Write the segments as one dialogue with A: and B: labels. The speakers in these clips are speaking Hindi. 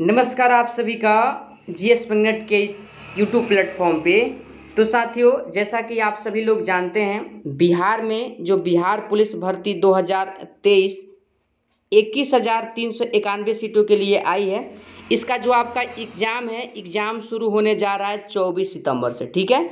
A: नमस्कार आप सभी का जी एस पंगनेट के इस यूट्यूब प्लेटफॉर्म पे तो साथियों जैसा कि आप सभी लोग जानते हैं बिहार में जो बिहार पुलिस भर्ती 2023 21,391 सीटों के लिए आई है इसका जो आपका एग्ज़ाम है एग्ज़ाम शुरू होने जा रहा है 24 सितंबर से ठीक है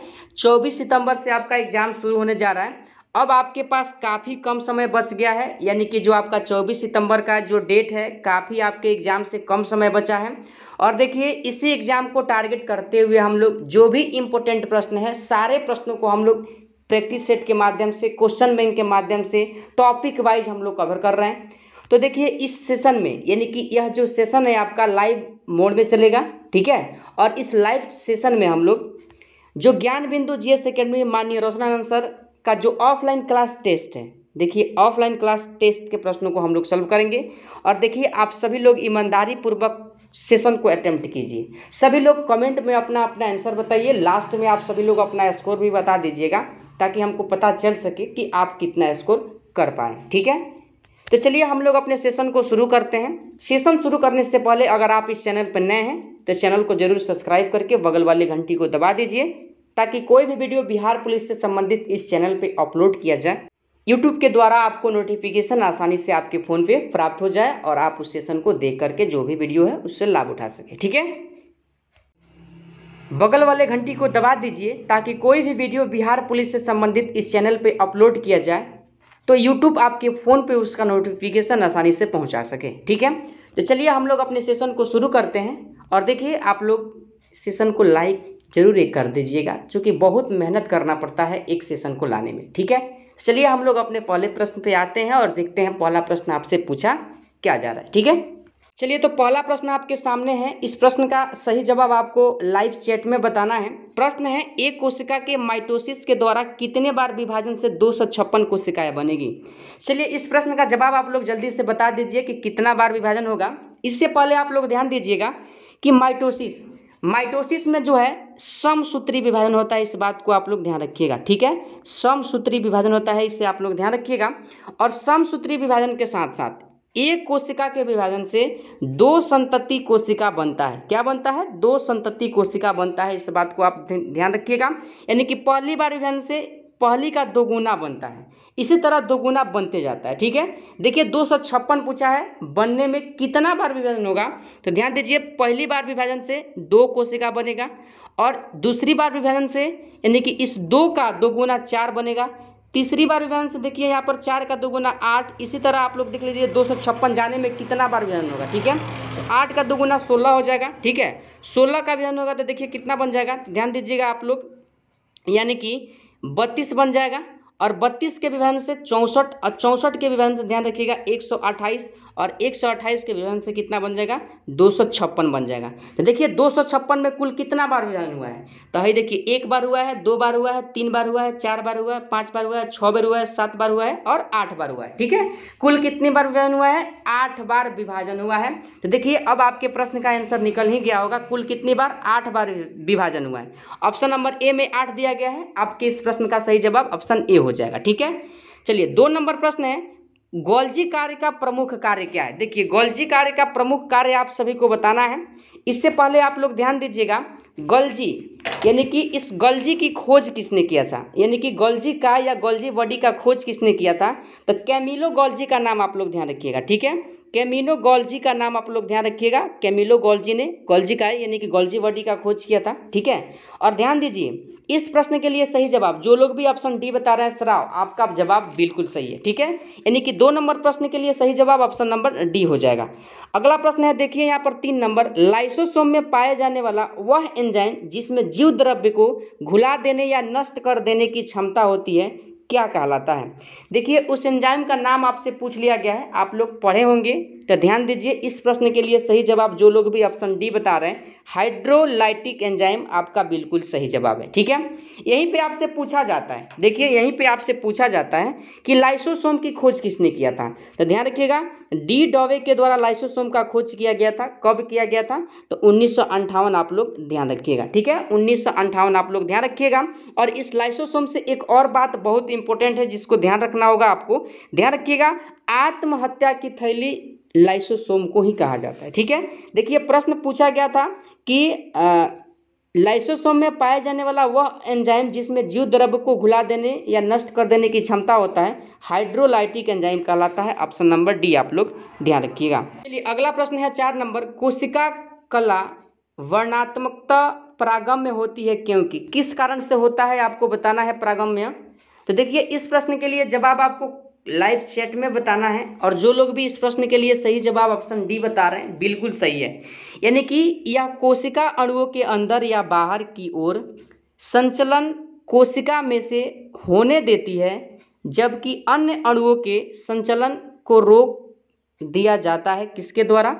A: 24 सितंबर से आपका एग्ज़ाम शुरू होने जा रहा है अब आपके पास काफ़ी कम समय बच गया है यानी कि जो आपका 24 सितंबर का जो डेट है काफ़ी आपके एग्ज़ाम से कम समय बचा है और देखिए इसी एग्ज़ाम को टारगेट करते हुए हम लोग जो भी इम्पोर्टेंट प्रश्न है सारे प्रश्नों को हम लोग प्रैक्टिस सेट के माध्यम से क्वेश्चन बैंक के माध्यम से टॉपिक वाइज हम लोग कवर कर रहे हैं तो देखिए इस सेशन में यानी कि यह जो सेशन है आपका लाइव मोड में चलेगा ठीक है और इस लाइव सेशन में हम लोग जो ज्ञान बिंदु जी एस अकेडमी माननीय रोशनानंद सर का जो ऑफलाइन क्लास टेस्ट है देखिए ऑफलाइन क्लास टेस्ट के प्रश्नों को हम लोग सॉल्व करेंगे और देखिए आप सभी लोग ईमानदारी पूर्वक सेशन को अटैम्प्ट कीजिए सभी लोग कमेंट में अपना अपना आंसर बताइए लास्ट में आप सभी लोग अपना स्कोर भी बता दीजिएगा ताकि हमको पता चल सके कि आप कितना स्कोर कर पाए ठीक है तो चलिए हम लोग अपने सेशन को शुरू करते हैं सेशन शुरू करने से पहले अगर आप इस चैनल पर नए हैं तो चैनल को जरूर सब्सक्राइब करके बगल वाली घंटी को दबा दीजिए ताकि कोई भी वीडियो बिहार पुलिस से संबंधित इस चैनल पर अपलोड किया जाए यूट्यूब के द्वारा आपको नोटिफिकेशन आसानी से आपके फ़ोन पे प्राप्त हो जाए और आप उस सेशन को देख करके जो भी वीडियो है उससे लाभ उठा सके ठीक है बगल वाले घंटी को दबा दीजिए ताकि कोई भी वीडियो बिहार पुलिस से संबंधित इस चैनल पे अपलोड किया जाए तो यूट्यूब आपके फ़ोन पे उसका नोटिफिकेशन आसानी से पहुंचा सके ठीक है तो चलिए हम लोग अपने सेशन को शुरू करते हैं और देखिए आप लोग सेशन को लाइक जरूर एक कर दीजिएगा क्योंकि बहुत मेहनत करना पड़ता है एक सेशन को लाने में ठीक है चलिए हम लोग अपने पहले प्रश्न पे आते हैं और देखते हैं पहला प्रश्न आपसे पूछा क्या जा रहा है ठीक है चलिए तो पहला प्रश्न आपके सामने है इस प्रश्न का सही जवाब आपको लाइव चैट में बताना है प्रश्न है एक कोशिका के माइटोसिस के द्वारा कितने बार विभाजन से दो सौ छप्पन कोशिकाएं बनेगी चलिए इस प्रश्न का जवाब आप लोग जल्दी से बता दीजिए कि कितना बार विभाजन होगा इससे पहले आप लोग ध्यान दीजिएगा कि माइटोसिस माइटोसिस में जो है समसूत्री विभाजन होता है इस बात को आप लोग ध्यान रखिएगा ठीक है समसूत्री विभाजन होता है इसे आप लोग ध्यान रखिएगा और समसूत्री विभाजन के साथ साथ एक कोशिका के विभाजन से दो संतति कोशिका बनता है क्या बनता है दो संतति कोशिका बनता है इस बात को आप ध्यान रखिएगा यानी कि पहली बार विभाजन से पहली का दोगुना बनता है इसी तरह दोगुना बनते जाता है ठीक है देखिए दो सौ छप्पन पूछा है बनने में कितना बार विभाजन होगा तो ध्यान दीजिए पहली बार विभाजन से दो कोशिका बनेगा और दूसरी बार विभाजन से यानी कि इस दो का दोगुना चार बनेगा तीसरी बार विभाजन से देखिए यहाँ पर चार का दोगुना आठ इसी तरह आप लोग देख लीजिए दो सौ छप्पन जाने में कितना बार विभाजन होगा ठीक है तो आठ का दोगुना सोलह हो जाएगा ठीक है सोलह का विभाजन होगा तो देखिए कितना बन जाएगा ध्यान दीजिएगा आप लोग यानी कि बत्तीस बन जाएगा और बत्तीस के विभाजन से चौंसठ और चौंसठ के विभाजन से ध्यान रखिएगा एक सौ अट्ठाईस और एक सौ अट्ठाईस के विभाजन से कितना बन जाएगा दो सौ छप्पन बन जाएगा तो देखिए दो सौ छप्पन में कुल कितना बार विभाजन हुआ है तो है देखिए एक बार हुआ है दो बार हुआ है तीन बार हुआ है चार बार हुआ है पाँच बार हुआ है छः बार हुआ है सात बार हुआ है और आठ बार हुआ है ठीक है कुल कितनी बार विभाजन हुआ है आठ बार विभाजन हुआ है तो देखिए अब आपके प्रश्न का आंसर निकल ही गया होगा कुल कितनी बार आठ बार विभाजन हुआ है ऑप्शन नंबर ए में आठ दिया गया है आपके इस प्रश्न का सही जवाब ऑप्शन ए हो जाएगा ठीक है चलिए दो नंबर प्रश्न है गोल्जी कार्य का प्रमुख कार्य क्या है देखिए गोल्जी कार्य का प्रमुख कार्य आप सभी को बताना है इससे पहले आप लोग ध्यान दीजिएगा गोल्जी यानी कि इस गोल्जी की खोज किसने किया था यानी कि गोल्जी का या गोल्जी बॉडी का खोज किसने किया था तो कैमिलो गोल्जी का नाम आप लोग ध्यान रखिएगा ठीक है कैमिनो गोल्जी का नाम आप लोग ध्यान रखिएगा कैमिलो गोल्जी ने गोल्जी का यानी कि गोल्जी बॉडी का खोज किया था ठीक है और ध्यान दीजिए इस प्रश्न के लिए सही जवाब जो लोग भी ऑप्शन डी बता रहे हैं सराव आपका जवाब बिल्कुल सही है ठीक है यानी कि दो नंबर प्रश्न के लिए सही जवाब ऑप्शन नंबर डी हो जाएगा अगला प्रश्न है देखिए यहाँ पर तीन नंबर लाइसोसोम में पाया जाने वाला वह एंजाइम जिसमें जीव द्रव्य को घुला देने या नष्ट कर देने की क्षमता होती है क्या कहलाता है देखिए उस एंजाइम का नाम आपसे पूछ लिया गया है आप लोग पढ़े होंगे तो ध्यान दीजिए इस प्रश्न के लिए सही जवाब जो लोग भी ऑप्शन डी बता रहे हैं हाइड्रोलाइटिक एंजाइम आपका बिल्कुल सही जवाब है ठीक है यहीं पे आपसे पूछा जाता है देखिए यहीं पे आपसे पूछा जाता है कि लाइसोसोम की खोज किसने किया था तो ध्यान रखिएगा डी डॉवे के द्वारा लाइसोसोम का खोज किया गया था कब किया गया था तो उन्नीस आप लोग ध्यान रखिएगा ठीक है उन्नीस आप लोग ध्यान रखिएगा और इस लाइसोसोम से एक और बात बहुत इंपॉर्टेंट है जिसको ध्यान रखना होगा आपको ध्यान रखिएगा आत्महत्या की थैली लाइसोसोम को ही कहा जाता है ठीक है देखिए प्रश्न पूछा गया था कि लाइसोसोम में पाया जाने वाला वह एंजाइम जिसमें जीव द्रव्य को घुला देने या नष्ट कर देने की क्षमता होता है हाइड्रोलाइटिक एंजाइम कहलाता है ऑप्शन नंबर डी आप लोग ध्यान रखिएगा चलिए अगला प्रश्न है चार नंबर कोशिका कला वर्णात्मकता प्रागम्य में होती है क्योंकि किस कारण से होता है आपको बताना है प्रागम में तो देखिए इस प्रश्न के लिए जवाब आपको लाइव चैट में बताना है और जो लोग भी इस प्रश्न के लिए सही जवाब ऑप्शन डी बता रहे हैं बिल्कुल सही है यानी कि यह कोशिका अणुओं के अंदर या बाहर की ओर संचलन कोशिका में से होने देती है जबकि अन्य अणुओं के संचलन को रोक दिया जाता है किसके द्वारा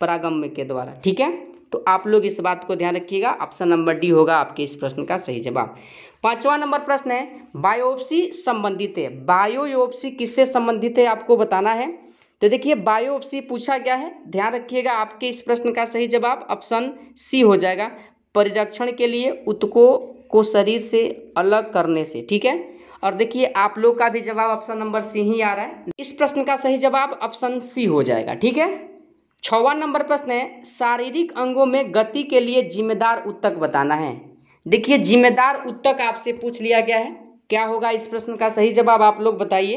A: परागम्य के द्वारा ठीक है तो आप लोग इस बात को ध्यान रखिएगा ऑप्शन नंबर डी होगा आपके इस प्रश्न का सही जवाब पांचवा नंबर प्रश्न है बायोप्सी संबंधित है बायोप्सी किससे संबंधित है आपको बताना है तो देखिए बायोप्सी पूछा गया है ध्यान रखिएगा आपके इस प्रश्न का सही जवाब ऑप्शन सी हो जाएगा परिरक्षण के लिए उत्को को शरीर से अलग करने से ठीक है और देखिए आप लोग का भी जवाब ऑप्शन नंबर सी ही आ रहा है इस प्रश्न का सही जवाब ऑप्शन सी हो जाएगा ठीक है छवा नंबर प्रश्न है शारीरिक अंगों में गति के लिए जिम्मेदार उत्तक बताना है देखिए जिम्मेदार उत्तक आपसे पूछ लिया गया है क्या होगा इस प्रश्न का सही जवाब आप लोग बताइए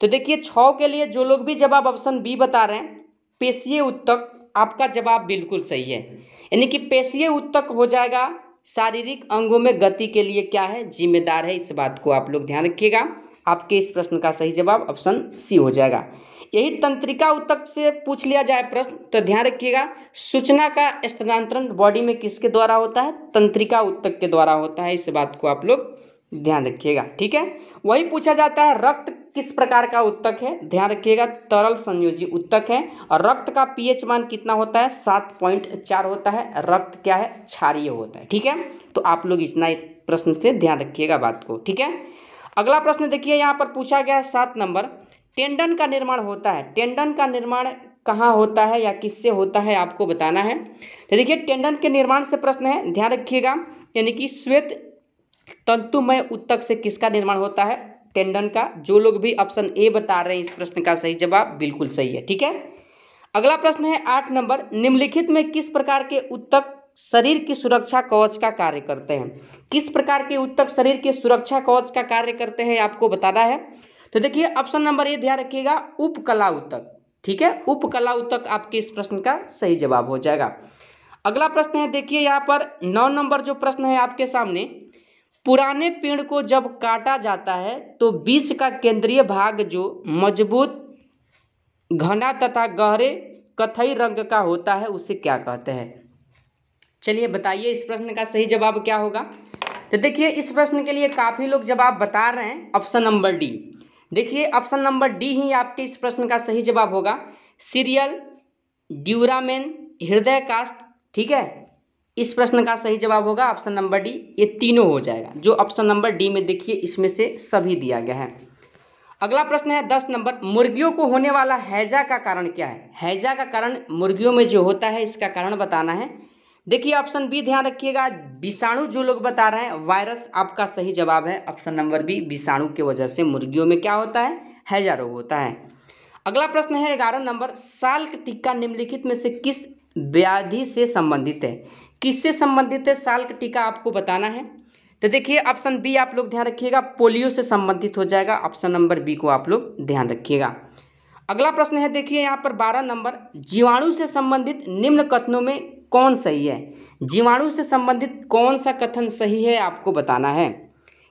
A: तो देखिए छ के लिए जो लोग भी जवाब ऑप्शन बी बता रहे हैं पेशीय उत्तक आपका जवाब बिल्कुल सही है यानी कि पेशीय उत्तक हो जाएगा शारीरिक अंगों में गति के लिए क्या है जिम्मेदार है इस बात को आप लोग ध्यान रखिएगा आपके इस प्रश्न का सही जवाब ऑप्शन सी हो जाएगा यही तंत्रिका उत्तक से पूछ लिया जाए प्रश्न तो ध्यान रखिएगा सूचना का स्थानांतरण बॉडी में किसके द्वारा होता है तंत्रिका उत्तक के द्वारा होता है इस बात को आप लोग ध्यान रखिएगा ठीक है वही पूछा जाता है रक्त किस प्रकार का उत्तक है ध्यान रखिएगा तरल संयोजी उत्तक है और रक्त का पीएच मान कितना होता है सात पॉइंट चार होता है रक्त क्या है क्षारिय होता है ठीक है तो आप लोग इतना प्रश्न से ध्यान रखिएगा बात को ठीक है अगला प्रश्न देखिए यहाँ पर पूछा गया है सात नंबर टेंडन का निर्माण होता है टेंडन का निर्माण कहाँ होता है या किससे होता है आपको बताना है तो देखिए टेंडन के निर्माण से प्रश्न है ध्यान रखिएगा यानी कि श्वेत तंतुमय उत्तक से किसका निर्माण होता है टेंडन का जो लोग भी ऑप्शन ए बता रहे हैं इस प्रश्न का सही जवाब बिल्कुल सही है ठीक है अगला प्रश्न है आठ नंबर निम्नलिखित में किस प्रकार के उत्तक शरीर की सुरक्षा कवच का कार्य करते हैं किस प्रकार के उत्तक शरीर के सुरक्षा कवच का कार्य करते हैं आपको बताना है तो देखिए ऑप्शन नंबर ए ध्यान रखिएगा उपकला उतक ठीक है उपकला उतक आपके इस प्रश्न का सही जवाब हो जाएगा अगला प्रश्न है देखिए यहाँ पर नौ नंबर जो प्रश्न है आपके सामने पुराने पेड़ को जब काटा जाता है तो बीच का केंद्रीय भाग जो मजबूत घना तथा गहरे कथई रंग का होता है उसे क्या कहते हैं चलिए बताइए इस प्रश्न का सही जवाब क्या होगा तो देखिए इस प्रश्न के लिए काफ़ी लोग जवाब बता रहे हैं ऑप्शन नंबर डी देखिए ऑप्शन नंबर डी ही आपके इस प्रश्न का सही जवाब होगा सीरियल ड्यूरामेन हृदय कास्ट ठीक है इस प्रश्न का सही जवाब होगा ऑप्शन नंबर डी ये तीनों हो जाएगा जो ऑप्शन नंबर डी में देखिए इसमें से सभी दिया गया है अगला प्रश्न है दस नंबर मुर्गियों को होने वाला हैजा का कारण क्या है हैजा का कारण मुर्गियों में जो होता है इसका कारण बताना है देखिए ऑप्शन बी ध्यान रखिएगा विषाणु जो लोग बता रहे हैं वायरस आपका सही जवाब है ऑप्शन नंबर बी विषाणु की वजह से मुर्गियों में क्या होता है हैजा रोग होता है अगला प्रश्न है ग्यारह नंबर साल का निम्नलिखित में से किस व्याधि से संबंधित है किससे संबंधित है साल का टीका आपको बताना है तो देखिए ऑप्शन बी आप लोग ध्यान रखिएगा पोलियो से संबंधित हो जाएगा ऑप्शन नंबर बी को आप लोग ध्यान रखिएगा अगला प्रश्न है देखिए यहाँ पर बारह नंबर जीवाणु से संबंधित निम्न कथनों में कौन सही है जीवाणु से संबंधित कौन सा कथन सही है आपको बताना है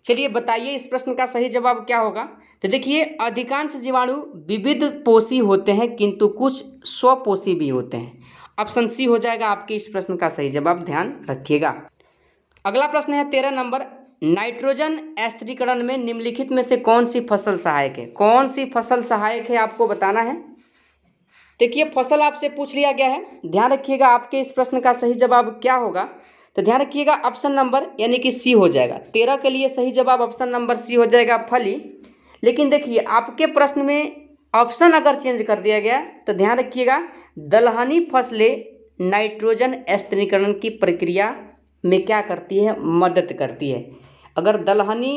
A: चलिए बताइए इस प्रश्न का सही जवाब क्या होगा तो देखिए अधिकांश जीवाणु विविध पोषी होते हैं किंतु कुछ स्वपोषी भी होते हैं ऑप्शन सी हो जाएगा आपके इस प्रश्न का सही जवाब ध्यान रखिएगा अगला प्रश्न है तेरह नंबर नाइट्रोजन स्त्रीकरण में निम्नलिखित में से कौन सी फसल सहायक है कौन सी फसल सहायक है आपको बताना है देखिए फसल आपसे पूछ लिया गया है ध्यान रखिएगा आपके इस प्रश्न का सही जवाब क्या होगा तो ध्यान रखिएगा ऑप्शन नंबर यानी कि सी हो जाएगा तेरह के लिए सही जवाब ऑप्शन नंबर सी हो जाएगा फली लेकिन देखिए आपके प्रश्न में ऑप्शन अगर चेंज कर दिया गया तो ध्यान रखिएगा दलहनी फसलें नाइट्रोजन स्त्रीकरण की प्रक्रिया में क्या करती है मदद करती है अगर दलहनी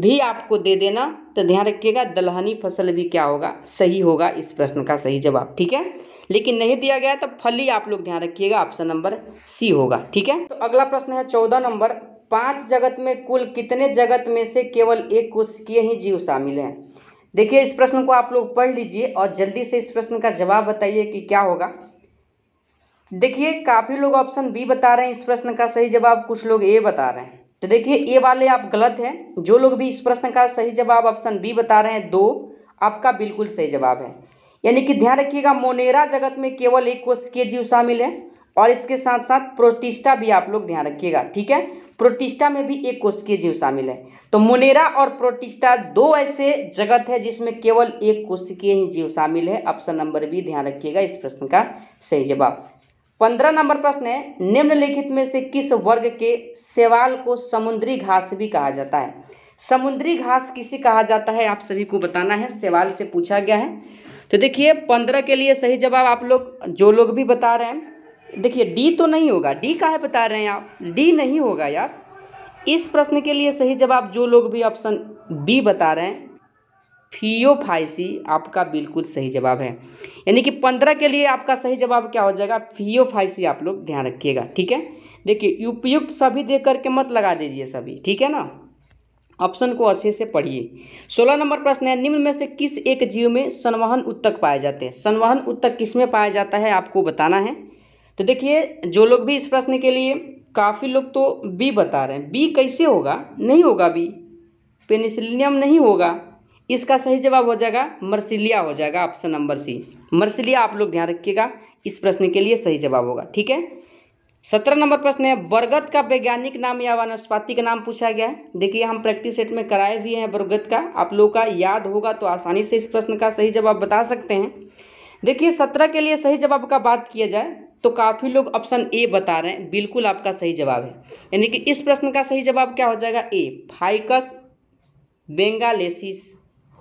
A: भी आपको दे देना तो ध्यान रखिएगा दलहनी फसल भी क्या होगा सही होगा इस प्रश्न का सही जवाब ठीक है लेकिन नहीं दिया गया तो फली आप लोग ध्यान रखिएगा ऑप्शन नंबर सी होगा ठीक है तो अगला प्रश्न है चौदह नंबर पांच जगत में कुल कितने जगत में से केवल एक कोशिकीय ही जीव शामिल है देखिए इस प्रश्न को आप लोग पढ़ लीजिए और जल्दी से इस प्रश्न का जवाब बताइए कि क्या होगा देखिए काफ़ी लोग ऑप्शन बी बता रहे हैं इस प्रश्न का सही जवाब कुछ लोग ए बता रहे हैं तो देखिए ये वाले आप गलत हैं जो लोग भी इस प्रश्न का सही जवाब ऑप्शन बी बता रहे हैं दो आपका बिल्कुल सही जवाब है यानी कि ध्यान रखिएगा मोनेरा जगत में केवल एक कोशिकीय जीव शामिल है और इसके साथ साथ प्रोटिस्टा भी आप लोग ध्यान रखिएगा ठीक है प्रोटिस्टा में भी एक कोशिकीय जीव शामिल है तो मोनेरा और प्रोटिस्टा दो ऐसे जगत है जिसमें केवल एक कोशिकीय ही जीव शामिल है ऑप्शन नंबर बी ध्यान रखिएगा इस प्रश्न का सही जवाब पंद्रह नंबर प्रश्न है निम्नलिखित में से किस वर्ग के सेवाल को समुद्री घास भी कहा जाता है समुद्री घास किसे कहा जाता है आप सभी को बताना है सेवाल से पूछा गया है तो देखिए पंद्रह के लिए सही जवाब आप लोग जो लोग भी बता रहे हैं देखिए डी तो नहीं होगा डी का है बता रहे हैं आप डी नहीं होगा यार इस प्रश्न के लिए सही जवाब जो लोग भी ऑप्शन बी बता रहे हैं फियोफाइसी आपका बिल्कुल सही जवाब है यानी कि पंद्रह के लिए आपका सही जवाब क्या हो जाएगा फियोफाइसी आप लोग ध्यान रखिएगा ठीक है देखिए उपयुक्त सभी दे करके मत लगा दीजिए सभी ठीक है ना ऑप्शन को अच्छे से पढ़िए सोलह नंबर प्रश्न है निम्न में से किस एक जीव में संवहन उत्तक पाए जाते हैं संवहन उत्तक किस में पाया जाता है आपको बताना है तो देखिए जो लोग भी इस प्रश्न के लिए काफ़ी लोग तो बी बता रहे हैं बी कैसे होगा नहीं होगा बी पेनिसिलियम नहीं होगा इसका सही जवाब हो जाएगा मर्सिलिया हो जाएगा ऑप्शन नंबर सी मर्सिलिया आप लोग ध्यान रखिएगा इस प्रश्न के लिए सही जवाब होगा ठीक है सत्रह नंबर प्रश्न है बरगद का वैज्ञानिक नाम या वनस्पति का नाम पूछा गया है देखिए हम प्रैक्टिस सेट में कराए भी हैं बरगद का आप लोगों का याद होगा तो आसानी से इस प्रश्न का सही जवाब बता सकते हैं देखिए सत्रह के लिए सही जवाब का बात किया जाए तो काफ़ी लोग ऑप्शन ए बता रहे हैं बिल्कुल आपका सही जवाब है यानी कि इस प्रश्न का सही जवाब क्या हो जाएगा ए फाइकस बेंगालेसिस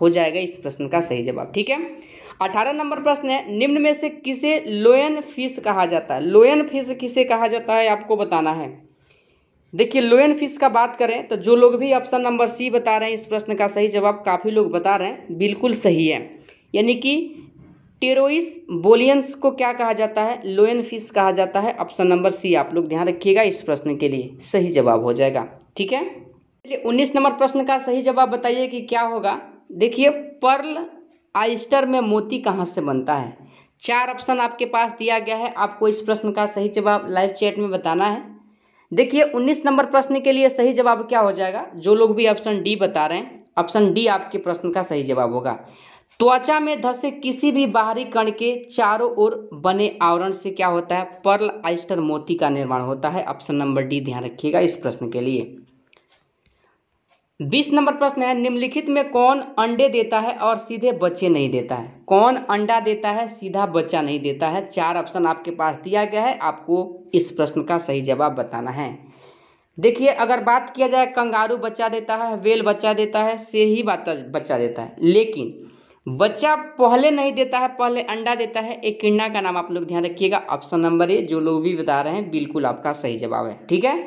A: हो जाएगा इस प्रश्न का सही जवाब ठीक है अठारह नंबर प्रश्न है निम्न में से किसे लोयन फिश कहा जाता है लोयन फिश किसे कहा जाता है आपको बताना है देखिए लोयन फिश का बात करें तो जो लोग भी ऑप्शन नंबर सी बता रहे हैं इस प्रश्न का सही जवाब काफ़ी लोग बता रहे हैं बिल्कुल सही है यानी कि टेरोइस बोलियंस को क्या कहा जाता है लोयन फिश कहा जाता है ऑप्शन नंबर सी आप लोग ध्यान रखिएगा इस प्रश्न के लिए सही जवाब हो जाएगा ठीक है चलिए उन्नीस नंबर प्रश्न का सही जवाब बताइए कि क्या होगा देखिए पर्ल आइस्टर में मोती कहाँ से बनता है चार ऑप्शन आपके पास दिया गया है आपको इस प्रश्न का सही जवाब लाइव चैट में बताना है देखिए 19 नंबर प्रश्न के लिए सही जवाब क्या हो जाएगा जो लोग भी ऑप्शन डी बता रहे हैं ऑप्शन डी आपके प्रश्न का सही जवाब होगा त्वचा में धसे किसी भी बाहरी कण के चारों ओर बने आवरण से क्या होता है पर्ल आइस्टर मोती का निर्माण होता है ऑप्शन नंबर डी ध्यान रखिएगा इस प्रश्न के लिए बीस नंबर प्रश्न है निम्नलिखित में कौन अंडे देता है और सीधे बच्चे नहीं देता है कौन अंडा देता है सीधा बच्चा नहीं देता है चार ऑप्शन आपके पास दिया गया है आपको इस प्रश्न का सही जवाब बताना है देखिए अगर बात किया जाए कंगारू बच्चा देता है वेल बच्चा देता है से ही बच्चा देता है लेकिन बच्चा पहले नहीं देता है पहले अंडा देता है एक किन्ना का नाम आप लोग ध्यान रखिएगा ऑप्शन नंबर ए जो लोग भी बता रहे हैं बिल्कुल आपका सही जवाब है ठीक है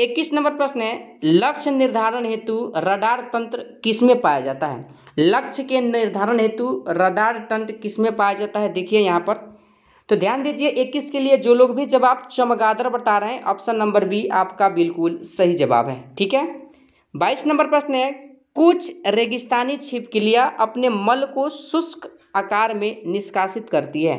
A: इक्कीस नंबर प्रश्न है लक्ष्य निर्धारण हेतु रडार तंत्र किसमें पाया जाता है लक्ष्य के निर्धारण हेतु रडार तंत्र किसमें पाया जाता है देखिए यहाँ पर तो ध्यान दीजिए इक्कीस के लिए जो लोग भी जवाब चमगादर बता रहे हैं ऑप्शन नंबर बी आपका बिल्कुल सही जवाब है ठीक है बाईस नंबर प्रश्न है कुछ रेगिस्तानी छिपकलियाँ अपने मल को शुष्क आकार में निष्कासित करती है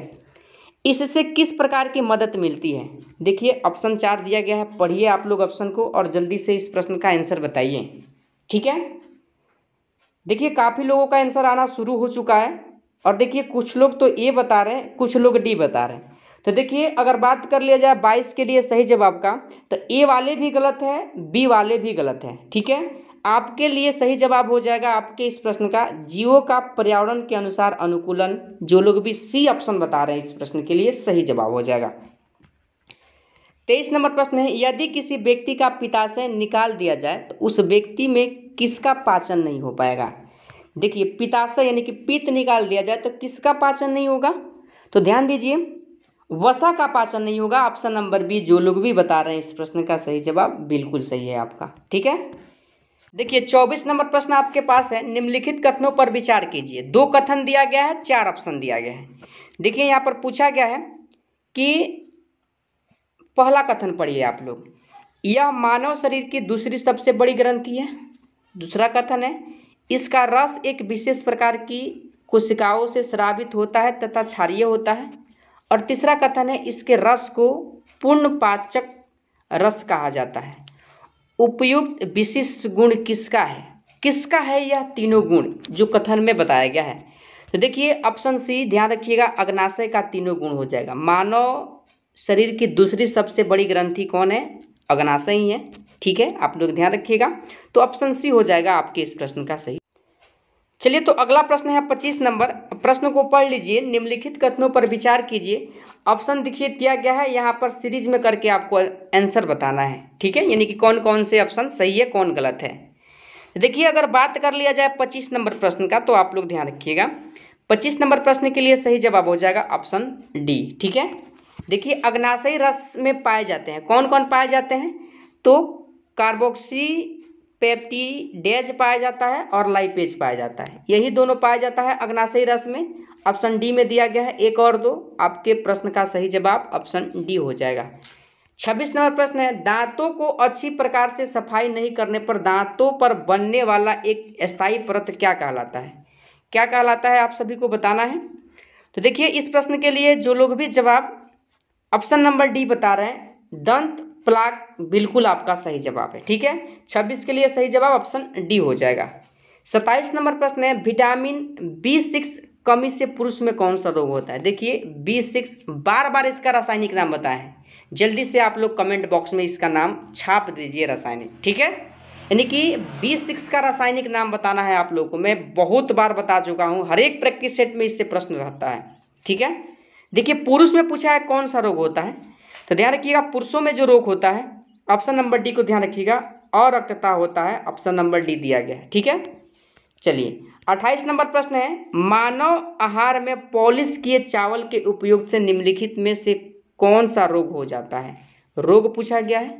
A: इससे किस प्रकार की मदद मिलती है देखिए ऑप्शन चार दिया गया है पढ़िए आप लोग ऑप्शन को और जल्दी से इस प्रश्न का आंसर बताइए ठीक है देखिए काफ़ी लोगों का आंसर आना शुरू हो चुका है और देखिए कुछ लोग तो ए बता रहे हैं कुछ लोग डी बता रहे हैं तो देखिए अगर बात कर लिया जाए बाईस के लिए सही जवाब का तो ए वाले भी गलत है बी वाले भी गलत है ठीक है आपके लिए सही जवाब हो जाएगा आपके इस प्रश्न का जीवो का पर्यावरण के अनुसार अनुकूलन जो लोग भी सी ऑप्शन बता रहे हैं इस प्रश्न के लिए सही जवाब हो जाएगा तेईस नंबर प्रश्न है यदि किसी व्यक्ति का पिताशय निकाल दिया जाए तो उस व्यक्ति में किसका पाचन नहीं हो पाएगा देखिए पिताशय यानी कि पित्त निकाल दिया जाए तो किसका पाचन नहीं होगा तो ध्यान दीजिए वसा का पाचन नहीं होगा ऑप्शन नंबर बी जो लोग भी बता रहे हैं इस प्रश्न का सही जवाब बिल्कुल सही है आपका ठीक है देखिए 24 नंबर प्रश्न आपके पास है निम्नलिखित कथनों पर विचार कीजिए दो कथन दिया गया है चार ऑप्शन दिया गया है देखिए यहाँ पर पूछा गया है कि पहला कथन पढ़िए आप लोग यह मानव शरीर की दूसरी सबसे बड़ी ग्रंथि है दूसरा कथन है इसका रस एक विशेष प्रकार की कोशिकाओं से श्रावित होता है तथा क्षारिय होता है और तीसरा कथन है इसके रस को पूर्ण पाचक रस कहा जाता है उपयुक्त विशिष्ट गुण किसका है किसका है यह तीनों गुण जो कथन में बताया गया है तो देखिए ऑप्शन सी ध्यान रखिएगा अग्नाशय का तीनों गुण हो जाएगा मानव शरीर की दूसरी सबसे बड़ी ग्रंथि कौन है अग्नाशय ही है ठीक है आप लोग ध्यान रखिएगा तो ऑप्शन सी हो जाएगा आपके इस प्रश्न का सही चलिए तो अगला प्रश्न है पच्चीस नंबर प्रश्न को पढ़ लीजिए निम्नलिखित कथनों पर विचार कीजिए ऑप्शन देखिए दिया गया है यहाँ पर सीरीज में करके आपको आंसर बताना है ठीक है यानी कि कौन कौन से ऑप्शन सही है कौन गलत है देखिए अगर बात कर लिया जाए पच्चीस नंबर प्रश्न का तो आप लोग ध्यान रखिएगा पच्चीस नंबर प्रश्न के लिए सही जवाब हो जाएगा ऑप्शन डी ठीक है देखिए अग्नाशयी रस में पाए जाते हैं कौन कौन पाए जाते हैं तो कार्बोक्सी पेप्टीडेज पाया जाता है और लाइपेज पाया जाता है यही दोनों पाया जाता है अग्नाशयी रस में ऑप्शन डी में दिया गया है एक और दो आपके प्रश्न का सही जवाब ऑप्शन डी हो जाएगा छब्बीस नंबर प्रश्न है दांतों को अच्छी प्रकार से सफाई नहीं करने पर दांतों पर बनने वाला एक स्थायी परत क्या कहलाता है क्या कहलाता है आप सभी को बताना है तो देखिए इस प्रश्न के लिए जो लोग भी जवाब ऑप्शन नंबर डी बता रहे हैं दंत प्लाक बिल्कुल आपका सही जवाब है ठीक है छब्बीस के लिए सही जवाब ऑप्शन डी हो जाएगा सत्ताईस नंबर प्रश्न है विटामिन बी सिक्स कमी से पुरुष में कौन सा रोग होता है देखिए बी सिक्स बार बार इसका रासायनिक नाम बताएं जल्दी से आप लोग कमेंट बॉक्स में इसका नाम छाप दीजिए रासायनिक ठीक है यानी कि बी सिक्स का रासायनिक नाम बताना है आप लोगों को मैं बहुत बार बता चुका हूँ हर एक प्रैक्टिस सेट में इससे प्रश्न रहता है ठीक है देखिए पुरुष में पूछा है कौन सा रोग होता है तो ध्यान रखिएगा पुरुषों में जो रोग होता है ऑप्शन नंबर डी को ध्यान रखिएगा और अक्तता होता है ऑप्शन नंबर डी दिया गया है ठीक है चलिए अट्ठाईस नंबर प्रश्न है मानव आहार में पॉलिश किए चावल के उपयोग से निम्नलिखित में से कौन सा रोग हो जाता है रोग पूछा गया है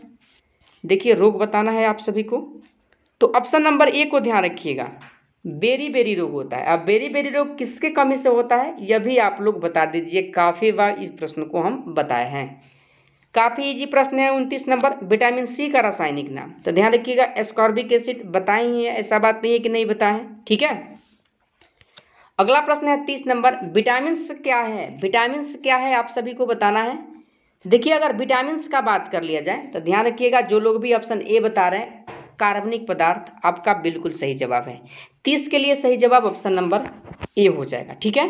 A: देखिए रोग बताना है आप सभी को तो ऑप्शन नंबर ए को ध्यान रखिएगा बेरी बेरी रोग होता है अब बेरी बेरी रोग किसके कमी से होता है यह भी आप लोग बता दीजिए काफ़ी बार इस प्रश्न को हम बताए हैं काफ़ी इजी प्रश्न है उनतीस नंबर विटामिन सी का रासायनिक नाम तो ध्यान रखिएगा एस्कॉर्बिक एसिड बताए ही है ऐसा बात नहीं है कि नहीं बताए ठीक है अगला प्रश्न है तीस नंबर विटामिन क्या है विटामिन क्या है आप सभी को बताना है देखिए अगर विटामिन का बात कर लिया जाए तो ध्यान रखिएगा जो लोग भी ऑप्शन ए बता रहे हैं कार्बनिक पदार्थ आपका बिल्कुल सही जवाब है तीस के लिए सही जवाब ऑप्शन नंबर ए हो जाएगा ठीक है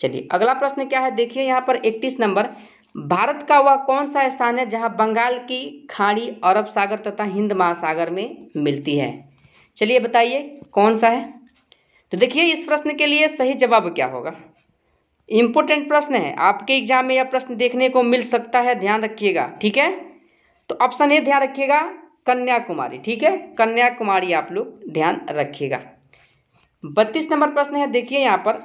A: चलिए अगला प्रश्न क्या है देखिए यहाँ पर इकतीस नंबर भारत का वह कौन सा स्थान है जहाँ बंगाल की खाड़ी अरब सागर तथा हिंद महासागर में मिलती है चलिए बताइए कौन सा है तो देखिए इस प्रश्न के लिए सही जवाब क्या होगा इम्पोर्टेंट प्रश्न है आपके एग्जाम में यह प्रश्न देखने को मिल सकता है ध्यान रखिएगा ठीक है तो ऑप्शन ए ध्यान रखिएगा कन्याकुमारी ठीक है कन्याकुमारी आप लोग ध्यान रखिएगा बत्तीस नंबर प्रश्न है देखिए यहाँ पर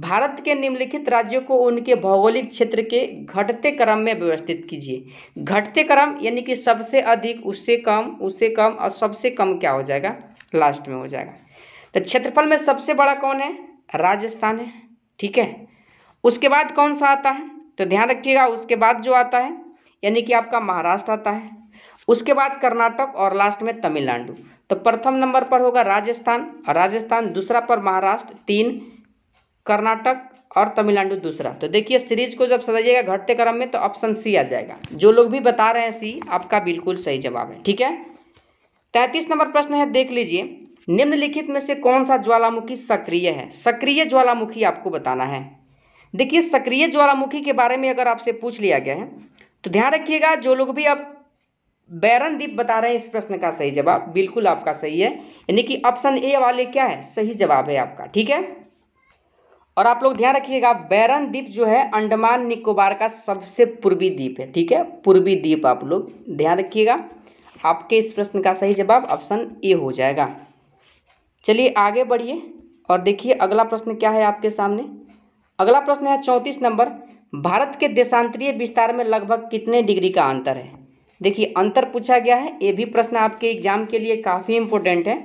A: भारत के निम्नलिखित राज्यों को उनके भौगोलिक क्षेत्र के घटते क्रम में व्यवस्थित कीजिए घटते क्रम यानी कि सबसे अधिक उससे कम उससे कम और सबसे कम क्या हो जाएगा लास्ट में हो जाएगा तो क्षेत्रफल में सबसे बड़ा कौन है राजस्थान है ठीक है उसके बाद कौन सा आता है तो ध्यान रखिएगा उसके बाद जो आता है यानी कि आपका महाराष्ट्र आता है उसके बाद कर्नाटक और लास्ट में तमिलनाडु तो प्रथम नंबर पर होगा राजस्थान और राजस्थान दूसरा पर महाराष्ट्र तीन कर्नाटक और तमिलनाडु दूसरा तो देखिए सीरीज को जब सजाइएगा घटते क्रम में तो ऑप्शन सी आ जाएगा जो लोग भी बता रहे हैं सी आपका बिल्कुल सही जवाब है ठीक है तैतीस नंबर प्रश्न है देख लीजिए निम्नलिखित में से कौन सा ज्वालामुखी सक्रिय है सक्रिय ज्वालामुखी आपको बताना है देखिए सक्रिय ज्वालामुखी के बारे में अगर आपसे पूछ लिया गया है तो ध्यान रखिएगा जो लोग भी आप बैरन दीप बता रहे हैं इस प्रश्न का सही जवाब बिल्कुल आपका सही है यानी कि ऑप्शन ए वाले क्या है सही जवाब है आपका ठीक है और आप लोग ध्यान रखिएगा बैरन द्वीप जो है अंडमान निकोबार का सबसे पूर्वी द्वीप है ठीक है पूर्वी द्वीप आप लोग ध्यान रखिएगा आपके इस प्रश्न का सही जवाब ऑप्शन ए हो जाएगा चलिए आगे बढ़िए और देखिए अगला प्रश्न क्या है आपके सामने अगला प्रश्न है चौंतीस नंबर भारत के देशांतरीय विस्तार में लगभग कितने डिग्री का अंतर है देखिए अंतर पूछा गया है ये भी प्रश्न आपके एग्जाम के लिए काफ़ी इंपॉर्टेंट है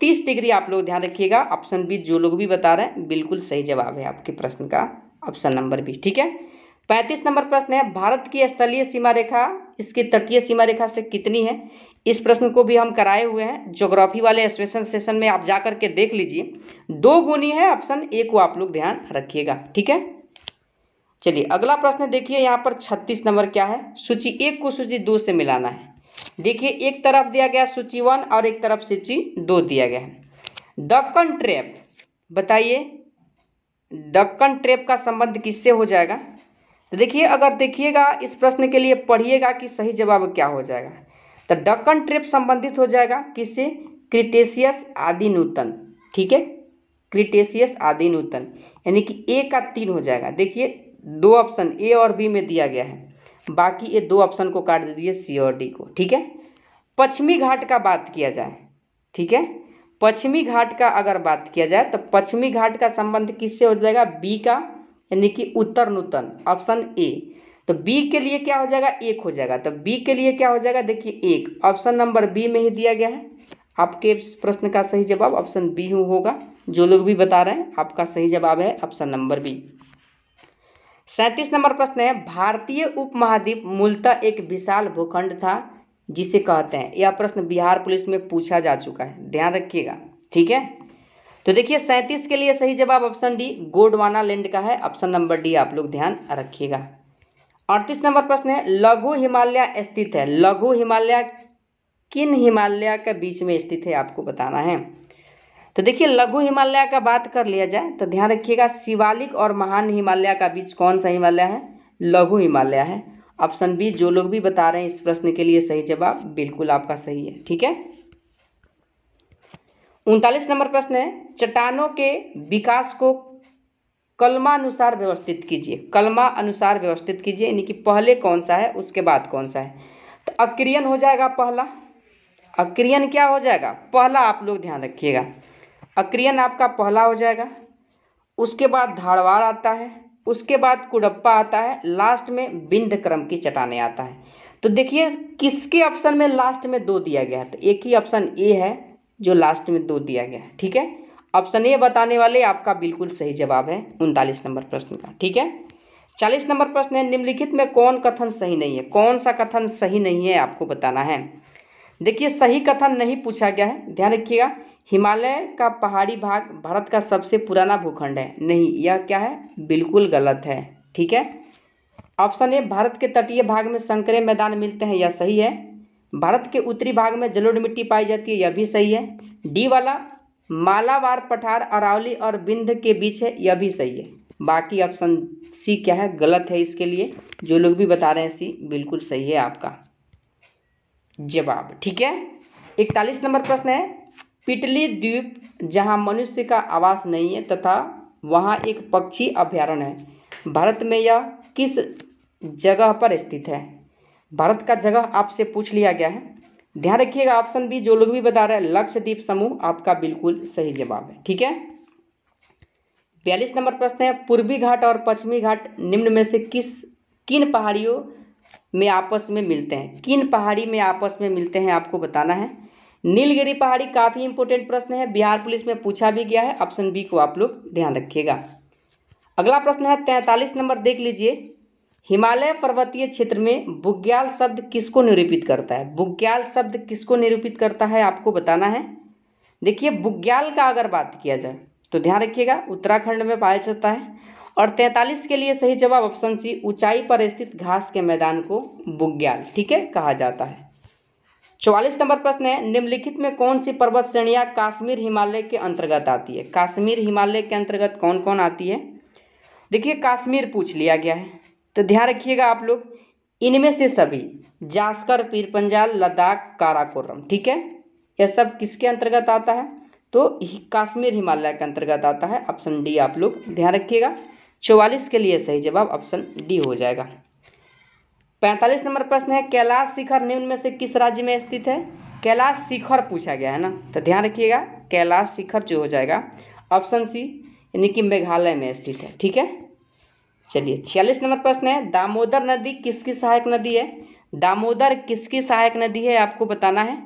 A: तीस डिग्री आप लोग ध्यान रखिएगा ऑप्शन बी जो लोग भी बता रहे हैं बिल्कुल सही जवाब है आपके प्रश्न का ऑप्शन नंबर बी ठीक है पैंतीस नंबर प्रश्न है भारत की स्थलीय सीमा रेखा इसकी तटीय सीमा रेखा से कितनी है इस प्रश्न को भी हम कराए हुए हैं ज्योग्राफी वाले स्पेशन सेशन में आप जा करके देख लीजिए दो गुनी है ऑप्शन ए को आप लोग ध्यान रखिएगा ठीक है चलिए अगला प्रश्न देखिए यहाँ पर छत्तीस नंबर क्या है सूची एक को सूची दो से मिलाना है देखिए एक तरफ दिया गया सूची वन और एक तरफ सूची दो दिया गया है दक्कन ट्रैप बताइए दक्कन ट्रैप का संबंध किससे हो जाएगा तो देखिए अगर देखिएगा इस प्रश्न के लिए पढ़िएगा कि सही जवाब क्या हो जाएगा तो डक्कन ट्रैप संबंधित हो जाएगा किससे क्रिटेशियस आदि नूतन ठीक है क्रिटेशियस आदि नूतन यानी कि ए का तीन हो जाएगा देखिए दो ऑप्शन ए और बी में दिया गया है बाकी ये दो ऑप्शन को काट दीजिए सी और डी को ठीक है पश्चिमी घाट का बात किया जाए ठीक है पश्चिमी घाट का अगर बात किया जाए तो पश्चिमी घाट का संबंध किससे हो जाएगा बी का यानी कि उत्तर नूतन ऑप्शन ए तो बी के लिए क्या हो जाएगा एक हो जाएगा तो बी के लिए क्या हो जाएगा देखिए एक ऑप्शन नंबर बी में ही दिया गया है आपके प्रश्न का सही जवाब ऑप्शन बी होगा जो लोग भी बता रहे हैं आपका सही जवाब है ऑप्शन नंबर बी सैंतीस नंबर प्रश्न है भारतीय उपमहाद्वीप मूलतः एक विशाल भूखंड था जिसे कहते हैं यह प्रश्न बिहार पुलिस में पूछा जा चुका है ध्यान रखिएगा ठीक है तो देखिए सैंतीस के लिए सही जवाब ऑप्शन डी गोडवाना लैंड का है ऑप्शन नंबर डी आप लोग ध्यान रखिएगा अड़तीस नंबर प्रश्न है लघु हिमालय स्थित है लघु हिमालय किन हिमालय के बीच में स्थित है आपको बताना है तो देखिए लघु हिमालय का बात कर लिया जाए तो ध्यान रखिएगा शिवालिक और महान हिमालय का बीच कौन सा हिमालय है लघु हिमालय है ऑप्शन बी जो लोग भी बता रहे हैं इस प्रश्न के लिए सही जवाब बिल्कुल आपका सही है ठीक है उनतालीस नंबर प्रश्न है चट्टानों के विकास को कलमा अनुसार व्यवस्थित कीजिए कलमा अनुसार व्यवस्थित कीजिए यानी कि पहले कौन सा है उसके बाद कौन सा है तो अक्रियन हो जाएगा पहला अक्रियन क्या हो जाएगा पहला आप लोग ध्यान रखिएगा अक्रियन आपका पहला हो जाएगा उसके बाद धारवाड़ आता है उसके बाद कुड़प्पा आता है लास्ट में बिंद क्रम की चटाने आता है तो देखिए किसके ऑप्शन में लास्ट में दो दिया गया है तो एक ही ऑप्शन ए है जो लास्ट में दो दिया गया है ठीक है ऑप्शन ए बताने वाले आपका बिल्कुल सही जवाब है उनतालीस नंबर प्रश्न का ठीक है चालीस नंबर प्रश्न है निम्नलिखित में कौन कथन सही नहीं है कौन सा कथन सही नहीं है आपको बताना है देखिए सही कथन नहीं पूछा गया है ध्यान रखिएगा हिमालय का पहाड़ी भाग भारत का सबसे पुराना भूखंड है नहीं यह क्या है बिल्कुल गलत है ठीक है ऑप्शन ए भारत के तटीय भाग में संकरे मैदान मिलते हैं यह सही है भारत के उत्तरी भाग में जलोढ़ मिट्टी पाई जाती है यह भी सही है डी वाला मालावार पठार अरावली और बिंध के बीच है यह भी सही है बाकी ऑप्शन सी क्या है गलत है इसके लिए जो लोग भी बता रहे हैं सी बिल्कुल सही है आपका जवाब ठीक है इकतालीस नंबर प्रश्न है पिटली द्वीप जहां मनुष्य का आवास नहीं है तथा वहां एक पक्षी अभ्यारण्य है भारत में यह किस जगह पर स्थित है भारत का जगह आपसे पूछ लिया गया है ध्यान रखिएगा ऑप्शन बी जो लोग भी बता रहे हैं लक्षद्वीप समूह आपका बिल्कुल सही जवाब है ठीक है बयालीस नंबर प्रश्न है पूर्वी घाट और पश्चिमी घाट निम्न में से किस किन पहाड़ियों में आपस में मिलते हैं किन पहाड़ी में आपस में मिलते हैं आपको बताना है नीलगिरी पहाड़ी काफ़ी इंपॉर्टेंट प्रश्न है बिहार पुलिस में पूछा भी गया है ऑप्शन बी को आप लोग ध्यान रखिएगा अगला प्रश्न है तैंतालीस नंबर देख लीजिए हिमालय पर्वतीय क्षेत्र में बुग्याल शब्द किसको निरूपित करता है बुग्याल शब्द किसको निरूपित करता है आपको बताना है देखिए बुग्याल का अगर बात किया जाए तो ध्यान रखिएगा उत्तराखंड में पाया जाता है और तैंतालीस के लिए सही जवाब ऑप्शन सी ऊंचाई पर स्थित घास के मैदान को बुग्याल ठीक है कहा जाता है चौवालीस नंबर प्रश्न है निम्नलिखित में कौन सी पर्वत श्रेणियाँ काश्मीर हिमालय के अंतर्गत आती है काश्मीर हिमालय के अंतर्गत कौन कौन आती है देखिए काश्मीर पूछ लिया गया है तो ध्यान रखिएगा आप लोग इनमें से सभी जास्कर पीर पंजाल लद्दाख काराकोरम ठीक है यह सब किसके अंतर्गत आता है तो काश्मीर हिमालय के अंतर्गत आता है ऑप्शन डी आप लोग ध्यान रखिएगा चौवालीस के लिए सही जवाब ऑप्शन डी हो जाएगा पैंतालीस नंबर प्रश्न है कैलाश शिखर निम्न में से किस राज्य में स्थित है कैलाश शिखर पूछा गया है ना तो ध्यान रखिएगा कैलाश शिखर जो हो जाएगा ऑप्शन सी यानी कि मेघालय में स्थित है ठीक है चलिए छियालीस नंबर प्रश्न है दामोदर नदी किसकी सहायक नदी है दामोदर किसकी सहायक नदी है आपको बताना है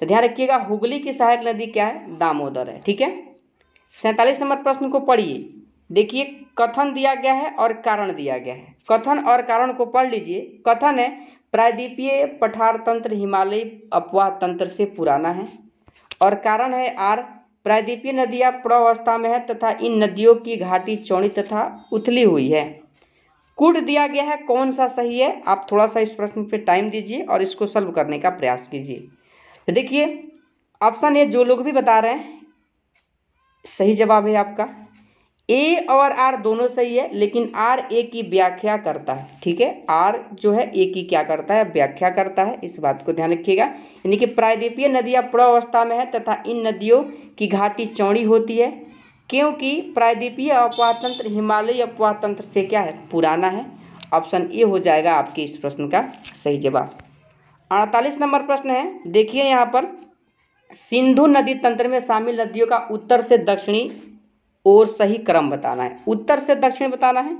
A: तो ध्यान रखिएगा हुगली की सहायक नदी क्या है दामोदर है ठीक है सैंतालीस नंबर प्रश्न को पढ़िए देखिए कथन दिया गया है और कारण दिया गया है कथन और कारण को पढ़ लीजिए कथन है प्रायद्वीपीय पठार तंत्र हिमालय अपवाह तंत्र से पुराना है और कारण है आर प्रायद्वीपीय नदियाँ प्रवस्था में है तथा इन नदियों की घाटी चौड़ी तथा उथली हुई है कूट दिया गया है कौन सा सही है आप थोड़ा सा इस प्रश्न पे टाइम दीजिए और इसको सॉल्व करने का प्रयास कीजिए तो देखिए ऑप्शन ए जो लोग भी बता रहे हैं सही जवाब है आपका ए और आर दोनों सही है लेकिन आर ए की व्याख्या करता है ठीक है आर जो है ए की क्या करता है व्याख्या करता है इस बात को ध्यान रखिएगा यानी कि प्रायद्वीपीय नदियाँ प्रवस्था में है तथा इन नदियों की घाटी चौड़ी होती है क्योंकि प्रायद्वीपीय अपवातंत्र हिमालयी अपवातंत्र से क्या है पुराना है ऑप्शन ए हो जाएगा आपके इस प्रश्न का सही जवाब अड़तालीस नंबर प्रश्न है देखिए यहाँ पर सिंधु नदी तंत्र में शामिल नदियों का उत्तर से दक्षिणी और सही क्रम बताना है उत्तर से दक्षिण बताना है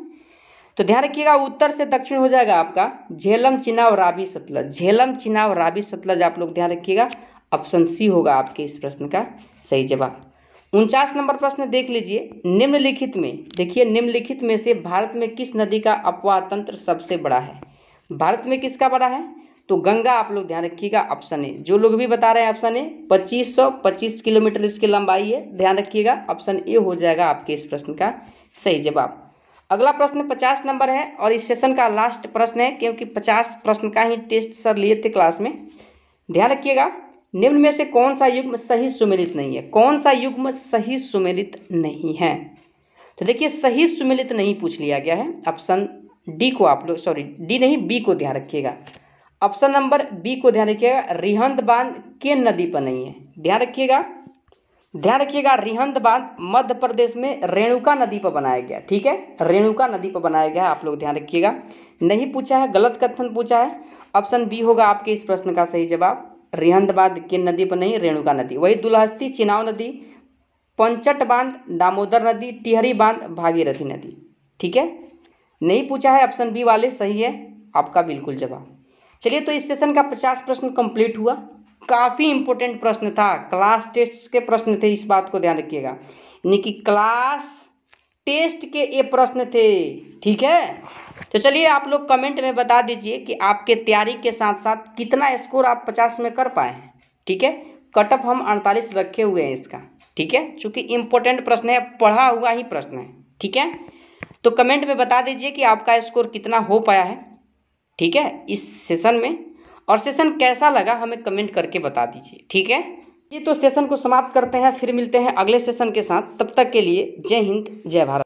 A: तो ध्यान रखिएगा उत्तर से दक्षिण हो जाएगा आपका झेलम चिनाव राबी सतलज झेलम चिनाव राबी सतलज आप लोग ध्यान रखिएगा ऑप्शन सी होगा आपके इस प्रश्न का सही जवाब उनचास नंबर प्रश्न देख लीजिए निम्नलिखित में देखिए निम्नलिखित में से भारत में किस नदी का अपवाह तंत्र सबसे बड़ा है भारत में किसका बड़ा है तो गंगा आप लोग ध्यान रखिएगा ऑप्शन ए जो लोग भी बता रहे हैं ऑप्शन ए सौ पच्चीस किलोमीटर इसकी लंबाई है ध्यान रखिएगा ऑप्शन ए हो जाएगा आपके इस प्रश्न का सही जवाब अगला प्रश्न 50 नंबर है और इस सेशन का लास्ट प्रश्न है क्योंकि 50 प्रश्न का ही टेस्ट सर लिए थे क्लास में ध्यान रखिएगा निम्न में से कौन सा युग्म सही सुमिलित नहीं है कौन सा युग्म सही सुमिलित नहीं है तो देखिए सही सुमिलित नहीं पूछ लिया गया है ऑप्शन डी को आप लोग सॉरी डी नहीं बी को ध्यान रखिएगा ऑप्शन नंबर बी को ध्यान रखिएगा रिहंद बांध के नदी पर नहीं है ध्यान रखिएगा ध्यान रखिएगा रिहंद बांध मध्य प्रदेश में रेणुका नदी पर बनाया गया ठीक है रेणुका नदी पर बनाया गया आप लोग ध्यान रखिएगा नहीं पूछा है गलत कथन पूछा है ऑप्शन बी होगा आपके इस प्रश्न का सही जवाब रिहंद बांध किन नदी पर नहीं रेणुका नदी वही दुलहस्ती चिनाव नदी पंचट बांध दामोदर नदी टिहरी बांध भागीरथी नदी ठीक है नहीं पूछा है ऑप्शन बी वाले सही है आपका बिल्कुल जवाब चलिए तो इस सेशन का पचास प्रश्न कंप्लीट हुआ काफ़ी इंपॉर्टेंट प्रश्न था क्लास टेस्ट के प्रश्न थे इस बात को ध्यान रखिएगा यानी कि क्लास टेस्ट के ये प्रश्न थे ठीक है तो चलिए आप लोग कमेंट में बता दीजिए कि आपके तैयारी के साथ साथ कितना स्कोर आप पचास में कर पाए हैं ठीक है कट ऑफ हम अड़तालीस रखे हुए हैं इसका ठीक है चूँकि इम्पोर्टेंट प्रश्न है पढ़ा हुआ ही प्रश्न है ठीक है तो कमेंट में बता दीजिए कि आपका स्कोर कितना हो पाया है ठीक है इस सेशन में और सेशन कैसा लगा हमें कमेंट करके बता दीजिए ठीक है ये तो सेशन को समाप्त करते हैं फिर मिलते हैं अगले सेशन के साथ तब तक के लिए जय हिंद जय भारत